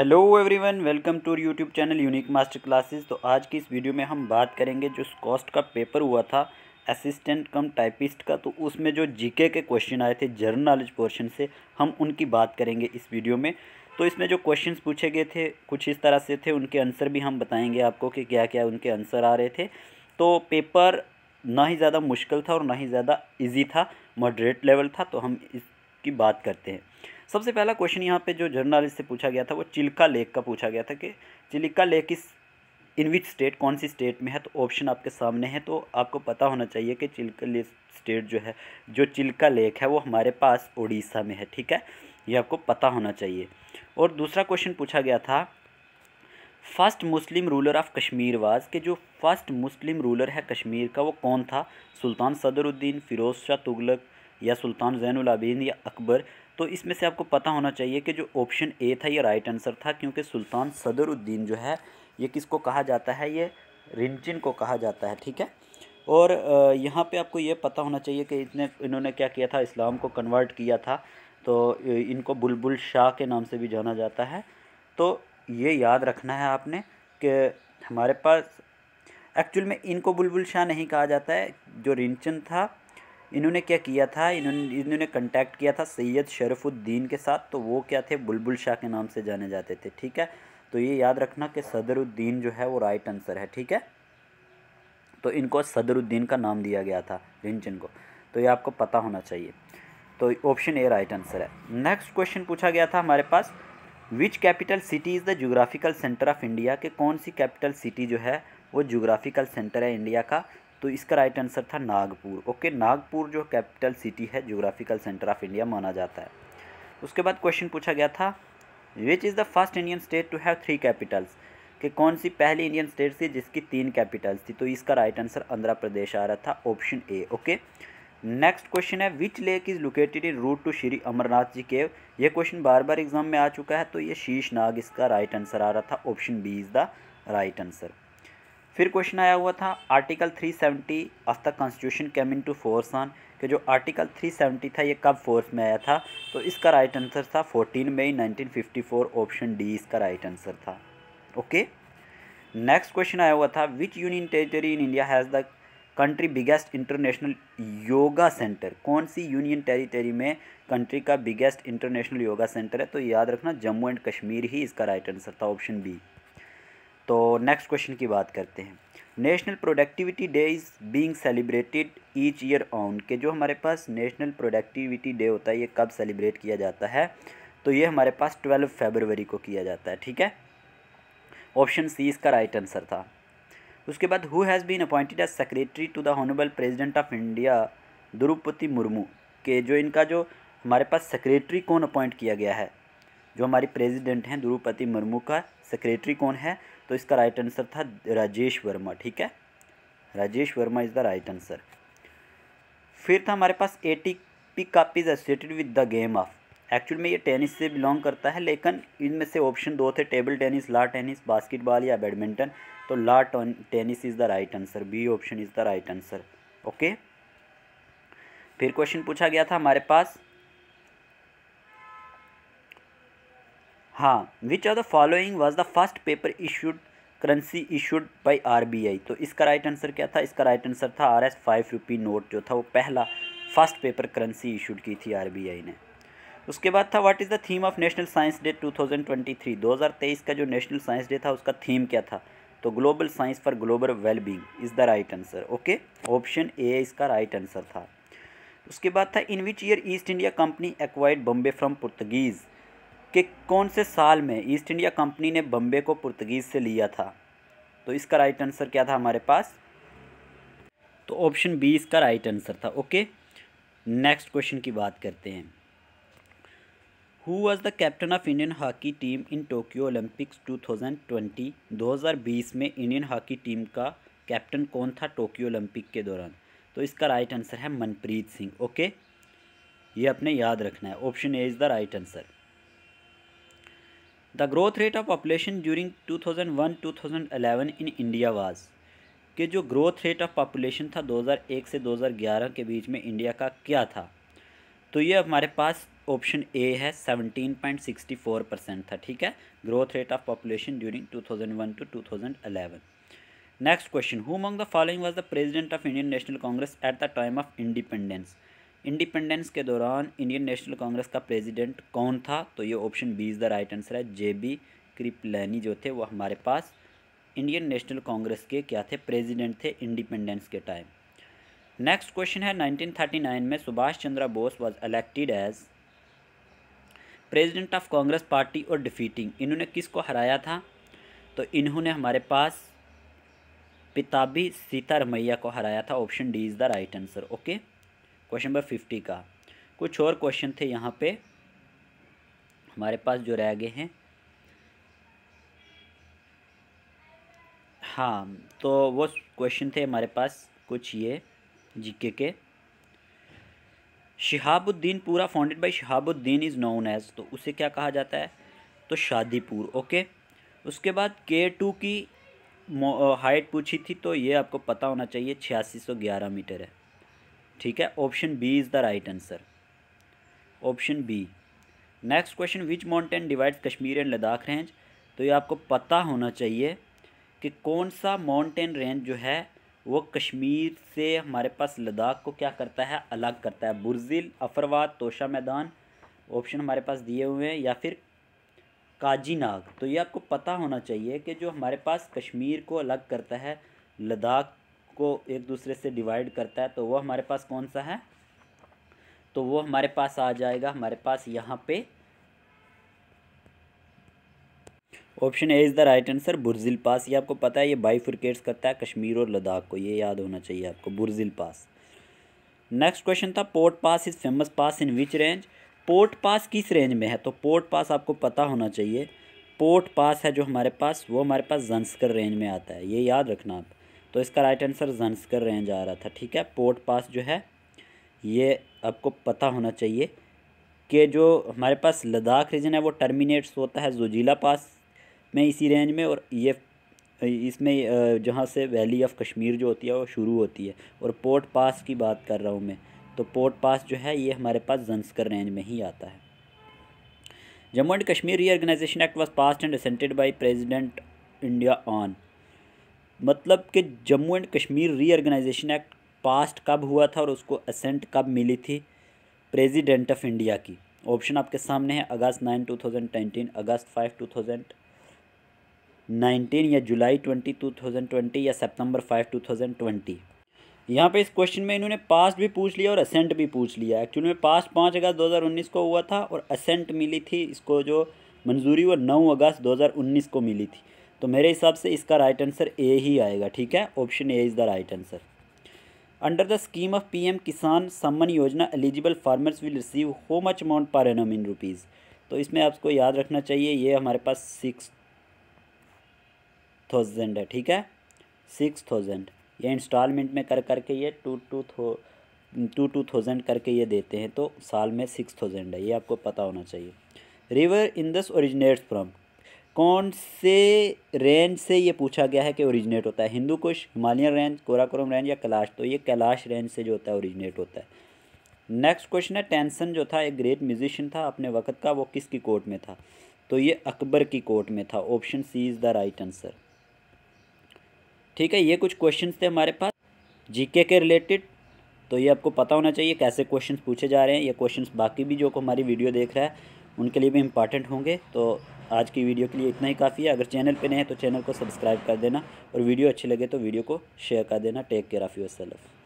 hello everyone welcome to YouTube channel unique master classes तो आज की इस वीडियो में हम बात करेंगे जो कॉस्ट का पेपर हुआ था असिस्टेंट कम टाइपिस्ट का तो उसमें जो जीके के क्वेश्चन आए थे जर्नल नॉलेज पोर्शन से हम उनकी बात करेंगे इस वीडियो में तो इसमें जो क्वेश्चन पूछे गए थे कुछ इस तरह से थे उनके आंसर भी हम बताएंगे आपको कि क्या क्या उनके आंसर आ रहे थे तो पेपर ना ही ज़्यादा मुश्किल था और ना ही ज़्यादा ईजी था मॉडरेट लेवल था तो हम इसकी बात करते हैं सबसे पहला क्वेश्चन यहाँ पे जो जर्नलिस्ट से पूछा गया था वो चिल्का लेक का पूछा गया था कि चिल्का लेक इस इन विच स्टेट कौन सी स्टेट में है तो ऑप्शन आपके सामने है तो आपको पता होना चाहिए कि चिल्का लेक स्टेट जो है जो चिल्का लेक है वो हमारे पास उड़ीसा में है ठीक है ये आपको पता होना चाहिए और दूसरा क्वेश्चन पूछा गया था first Muslim ruler of Kashmir was के जो फर्स्ट मुस्लिम रूलर है कश्मीर का वो कौन था सुल्तान सदरुद्दीन फ़िरोज़ शाह तुगलक या सुल्तान जैनलाबीन या अकबर तो इसमें से आपको पता होना चाहिए कि जो ऑप्शन ए था ये राइट आंसर था क्योंकि सुल्तान सदरुद्दीन जो है ये किसको कहा जाता है ये रिंचिन को कहा जाता है ठीक है और यहाँ पे आपको ये पता होना चाहिए कि इतने इन्होंने क्या किया था इस्लाम को कन्वर्ट किया था तो इनको बुलबुल शाह के नाम से भी जाना जाता है तो ये याद रखना है आपने कि हमारे पास एक्चुअल में इनको बुलबुल शाह नहीं कहा जाता है जो रिंचन था इन्होंने क्या किया था इन्होंने इन्होंने कंटेक्ट किया था सैयद शरफुद्दीन के साथ तो वो क्या थे बुलबुल शाह के नाम से जाने जाते थे ठीक है तो ये याद रखना कि सदरुद्दीन जो है वो राइट आंसर है ठीक है तो इनको सदरुद्दीन का नाम दिया गया था रिंचन को तो ये आपको पता होना चाहिए तो ऑप्शन ए राइट आंसर है नेक्स्ट क्वेश्चन पूछा गया था हमारे पास which capital city is the geographical centre of India के कौन सी कैपिटल सिटी जो है वो जोग्राफिकल सेंटर है इंडिया का तो इसका राइट आंसर था नागपुर ओके नागपुर जो कैपिटल सिटी है जोग्राफिकल सेंटर ऑफ इंडिया माना जाता है उसके बाद क्वेश्चन पूछा गया था which is the first Indian state to have three capitals कि कौन सी पहली इंडियन स्टेट थी जिसकी तीन कैपिटल्स थी तो इसका राइट आंसर आंध्र प्रदेश आ रहा था option A okay next question है which lake is located in route to Shri Amarnath ji cave ये क्वेश्चन बार बार एग्जाम में आ चुका है तो ये शीश नाग इसका राइट आंसर आ रहा था option B is the right answer फिर क्वेश्चन आया हुआ था article 370 of the constitution came into force on कि जो आर्टिकल 370 था ये कब फोर्स में आया था तो इसका राइट आंसर था 14 मई 1954 ऑप्शन डी इसका राइट आंसर था ओके नेक्स्ट क्वेश्चन आया हुआ था which union territory in India has the country biggest international yoga centre कौन सी यूनियन टेरिटरी में कंट्री का बिगेस्ट इंटरनेशनल योगा सेंटर है तो याद रखना जम्मू एंड कश्मीर ही इसका राइट आंसर था ऑप्शन बी तो नेक्स्ट क्वेश्चन की बात करते हैं national productivity day is being celebrated each year on के जो हमारे पास नेशनल प्रोडक्टिविटी डे होता है ये कब सेलिब्रेट किया जाता है तो ये हमारे पास ट्वेल्व फेबरवरी को किया जाता है ठीक है ऑप्शन सी इसका राइट आंसर था उसके बाद who has been appointed as secretary to the honourable president of India Droupadi Murmu के जो इनका जो हमारे पास सेक्रेटरी कौन अपॉइंट किया गया है जो हमारी प्रेसिडेंट हैं द्रौपदी मुर्मू का सेक्रेटरी कौन है तो इसका राइट आंसर था राजेश वर्मा ठीक है Rajesh Verma is the right answer फिर था हमारे पास A T P cup is associated with the game of actual में ये टेनिस से बिलोंग करता है लेकिन इनमें से ऑप्शन दो थे table tennis lawn tennis basketball या बैडमिंटन तो lawn tennis is the right answer B option is the right answer okay फिर क्वेश्चन पूछा गया था हमारे पास हाँ which are the following was the first paper issued currency issued by R B I तो इसका राइट आंसर क्या था इसका राइट आंसर था R S five rupee note जो था वो पहला फर्स्ट पेपर करेंसी इशूड की थी आर बी आई ने उसके बाद था what is the theme of national science day two thousand twenty three दो हज़ार तेईस का जो नेशनल साइंस डे था उसका थीम क्या था तो global science for global wellbeing is the right answer okay option A इसका राइट आंसर था उसके बाद था in which year East India Company acquired Bombay from Portuguese कि कौन से साल में ईस्ट इंडिया कंपनी ने बम्बे को पुर्तगीज़ से लिया था तो इसका राइट आंसर क्या था हमारे पास तो ऑप्शन बी इसका राइट आंसर था ओके नेक्स्ट क्वेश्चन की बात करते हैं who was the captain of Indian hockey team in Tokyo Olympics 2020 2020 में इंडियन हॉकी टीम का कैप्टन कौन था टोक्यो ओलंपिक के दौरान तो इसका राइट आंसर है मनप्रीत सिंह ओके ये अपने याद रखना है option A is the right answer the growth rate of population during 2001-2011 in India was के जो ग्रोथ रेट ऑफ पॉपुलेशन था 2001 से 2011 के बीच में इंडिया का क्या था तो ये हमारे पास ऑप्शन ए है 17.64 परसेंट था ठीक है growth rate of population during 2001 to 2011 next question who among the following was the president of Indian National Congress at the time of independence independence के दौरान इंडियन नेशनल कांग्रेस का प्रेसिडेंट कौन था तो ये option B is the right answer है J B कृपलैनी जो थे वो हमारे पास इंडियन नेशनल कांग्रेस के क्या थे प्रेसिडेंट थे इंडिपेंडेंस के टाइम नेक्स्ट क्वेश्चन है 1939 में Subhash Chandra Bose was elected as president of Congress party और डिफीटिंग इन्होंने किसको हराया था तो इन्होंने हमारे पास पिताबी सीतारमैया को हराया था option D is the right answer okay question number fifty का कुछ और क्वेश्चन थे यहाँ पे हमारे पास जो रह गए हैं हाँ तो वो क्वेश्चन थे हमारे पास कुछ ये जीके के शहाबुद्दीन पूरा founded by Shahabuddin is known as तो उसे क्या कहा जाता है तो शादीपुर ओके उसके बाद के टू की हाइट पूछी थी तो ये आपको पता होना चाहिए छियासी सौ ग्यारह मीटर है ठीक है option B is the right answer option B next question which mountain divides Kashmir and Ladakh range तो ये आपको पता होना चाहिए कि कौन सा माउंटेन रेंज जो है वो कश्मीर से हमारे पास लद्दाख को क्या करता है अलग करता है बुरजिल अफरवाद तोशा मैदान ऑप्शन हमारे पास दिए हुए हैं या फिर काजीनाग तो ये आपको पता होना चाहिए कि जो हमारे पास कश्मीर को अलग करता है लद्दाख को एक दूसरे से डिवाइड करता है तो वो हमारे पास कौन सा है तो वो हमारे पास आ जाएगा हमारे पास यहाँ पे option A is the right answer Burzil pass ये आपको पता है ये बाईफुरकेट्स करता है कश्मीर और लद्दाख को ये याद होना चाहिए आपको बुरजिल पास नेक्स्ट क्वेश्चन था port pass is famous pass in which range port pass किस रेंज में है तो पोर्ट पास आपको पता होना चाहिए पोर्ट पास है जो हमारे पास वो हमारे पास जंसकर रेंज में आता है ये याद रखना आप तो इसका राइट आंसर जंसकर रेंज आ रहा था ठीक है पोर्ट पास जो है ये आपको पता होना चाहिए कि जो हमारे पास लद्दाख रीजन है वो टर्मिनेट्स होता है जोजीला पास में इसी रेंज में और ये इसमें जहाँ से वैली ऑफ कश्मीर जो होती है वो शुरू होती है और पोर्ट पास की बात कर रहा हूँ मैं तो पोर्ट पास जो है ये हमारे पास जंसकर रेंज में ही आता है Jammu and Kashmir reorganisation act was passed and assented by president India on मतलब कि Jammu and Kashmir reorganisation act passed कब हुआ था और उसको असेंट कब मिली थी प्रेसिडेंट ऑफ इंडिया की ऑप्शन आपके सामने है अगस्त नाइन टू थाउजेंड नाइनटीन अगस्त फाइव टू थाउजेंड नाइनटीन या जुलाई ट्वेंटी टू थाउजेंड ट्वेंटी या सितंबर फाइव टू थाउजेंड ट्वेंटी यहाँ पे इस क्वेश्चन में इन्होंने पास्ट भी पूछ लिया और असेंट भी पूछ लिया एक्चुअली में पास्ट पाँच अगस्त दो हज़ार उन्नीस को हुआ था और असेंट मिली थी इसको जो मंजूरी वो नौ अगस्त दो हज़ार उन्नीस को मिली थी तो मेरे हिसाब से इसका राइट आंसर ए ही आएगा ठीक है option A is the right answer under the scheme of PM Kisan Samman Yojana eligible farmers will receive how much amount per annum in rupees तो इसमें आपको याद रखना चाहिए ये हमारे पास सिक्स थाउजेंड है ठीक है सिक्स थाउजेंड ये इंस्टॉलमेंट में कर करके ये टू टू थो टू टू थाउजेंड करके ये देते हैं तो साल में सिक्स थाउजेंड है ये आपको पता होना चाहिए रिवर इन दस ओरिजिनेट्स फ्रॉम कौन से रेंज से ये पूछा गया है कि ओरिजिनेट होता है Hindu Kush Himalayan range Karakoram range या कैलाश तो ये कैलाश रेंज से जो होता है ओरिजिनेट होता है नेक्स्ट क्वेश्चन है टेंसन जो था एक ग्रेट म्यूजिशियन था अपने वक्त का वो किसकी कोर्ट में था तो ये अकबर की कोर्ट में था option C is the right answer ठीक है ये कुछ क्वेश्चन थे हमारे पास जीके के रिलेटेड तो ये आपको पता होना चाहिए कैसे क्वेश्चन पूछे जा रहे हैं ये क्वेश्चन बाकी भी जो को हमारी वीडियो देख रहा है उनके लिए भी इम्पॉर्टेंट होंगे तो आज की वीडियो के लिए इतना ही काफ़ी है अगर चैनल पर नए हैं तो चैनल को सब्सक्राइब कर देना और वीडियो अच्छी लगे तो वीडियो को शेयर कर देना take care of your self